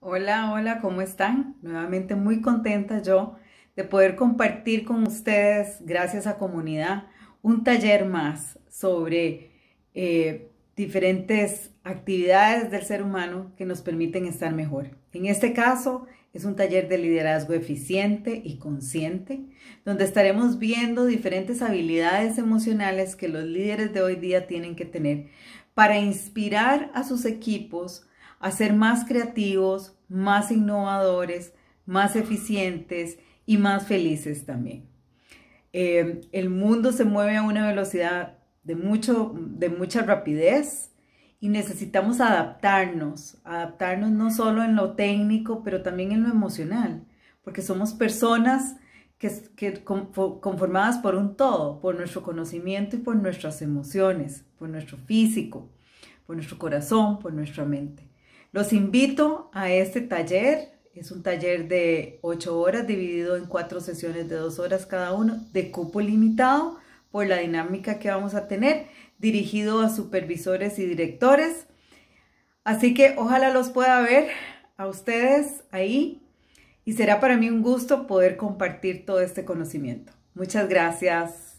Hola, hola, ¿cómo están? Nuevamente muy contenta yo de poder compartir con ustedes, gracias a comunidad, un taller más sobre eh, diferentes actividades del ser humano que nos permiten estar mejor. En este caso es un taller de liderazgo eficiente y consciente, donde estaremos viendo diferentes habilidades emocionales que los líderes de hoy día tienen que tener para inspirar a sus equipos a ser más creativos, más innovadores, más eficientes y más felices también. Eh, el mundo se mueve a una velocidad de, mucha rapidez y necesitamos adaptarnos, adaptarnos no solo en lo técnico, pero también en lo emocional, porque somos personas que, que conformadas por un todo, por nuestro conocimiento y por nuestras emociones, por nuestro físico, por nuestro corazón, por nuestra mente. Los invito a este taller. Es un taller de ocho horas dividido en cuatro sesiones de dos horas cada uno, de cupo limitado por la dinámica que vamos a tener, dirigido a supervisores y directores. Así que ojalá los pueda ver a ustedes ahí y será para mí un gusto poder compartir todo este conocimiento. Muchas gracias.